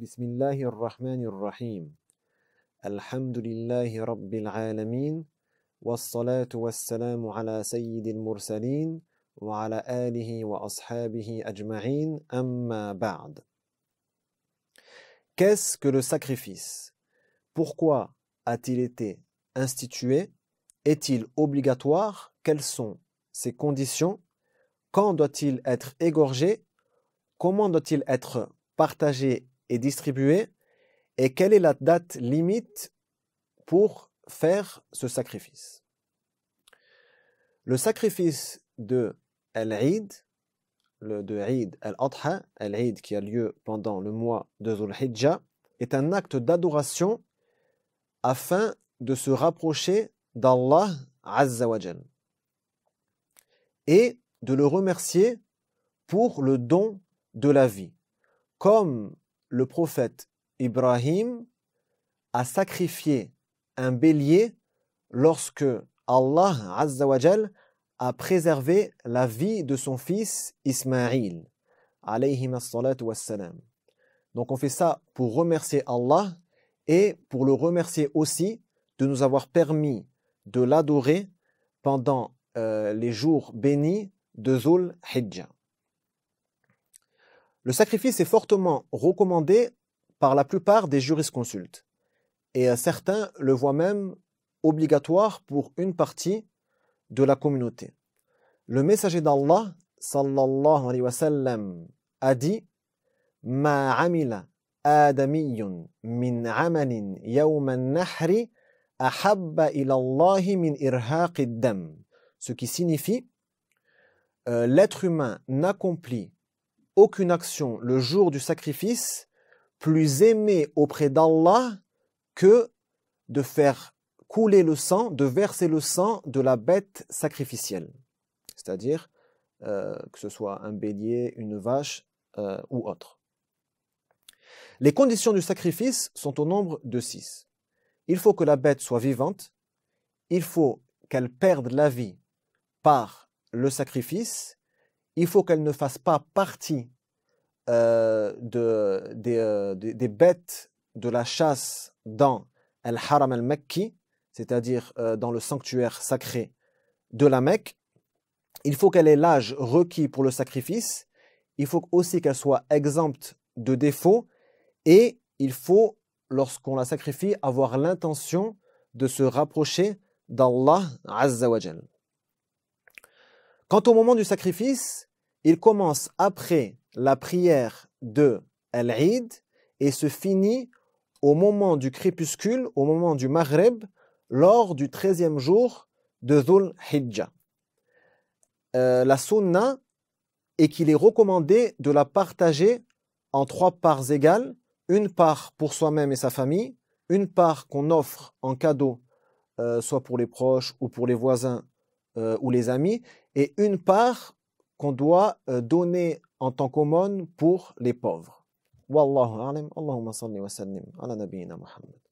Qu'est-ce que le sacrifice Pourquoi a-t-il été institué Est-il obligatoire Quelles sont ses conditions Quand doit-il être égorgé Comment doit-il être partagé distribué et quelle est la date limite pour faire ce sacrifice. Le sacrifice de al le, de Eid Al-Adha, El qui a lieu pendant le mois de zul hijjah est un acte d'adoration afin de se rapprocher d'Allah Azzawajal et de le remercier pour le don de la vie, comme le prophète Ibrahim a sacrifié un bélier lorsque Allah Azzawajal a préservé la vie de son fils Isma'il. Donc on fait ça pour remercier Allah et pour le remercier aussi de nous avoir permis de l'adorer pendant euh, les jours bénis de Zul Hijjah. Le sacrifice est fortement recommandé par la plupart des jurisconsultes, et euh, certains le voient même obligatoire pour une partie de la communauté. Le messager d'Allah, sallallahu alayhi wa a dit Ma amila adamiyun min amalin nahri ahabba ilallahi min irhaqid dam. Ce qui signifie euh, l'être humain n'accomplit aucune action le jour du sacrifice plus aimée auprès d'Allah que de faire couler le sang, de verser le sang de la bête sacrificielle. C'est-à-dire euh, que ce soit un bélier, une vache euh, ou autre. Les conditions du sacrifice sont au nombre de six. Il faut que la bête soit vivante, il faut qu'elle perde la vie par le sacrifice, il faut qu'elle ne fasse pas partie euh, de, euh, des, bêtes de la chasse dans Al-Haram al-Makki, c'est-à-dire euh, dans le sanctuaire sacré de la Mecque. Il faut qu'elle ait l'âge requis pour le sacrifice. Il faut aussi qu'elle soit exempte de défauts. Et il faut, lorsqu'on la sacrifie, avoir l'intention de se rapprocher d'Allah Azza Quant au moment du sacrifice, il commence après la prière de al et se finit au moment du crépuscule, au moment du Maghreb, lors du 13e jour de Dhul Hijjah. Euh, la sunna est qu'il est recommandé de la partager en trois parts égales, une part pour soi-même et sa famille, une part qu'on offre en cadeau, euh, soit pour les proches ou pour les voisins euh, ou les amis, et une part qu'on doit euh, donner en tant qu'aumône pour les pauvres. Wallahu alim, Allahumma salli wa sallim ala nabiyyina Muhammad.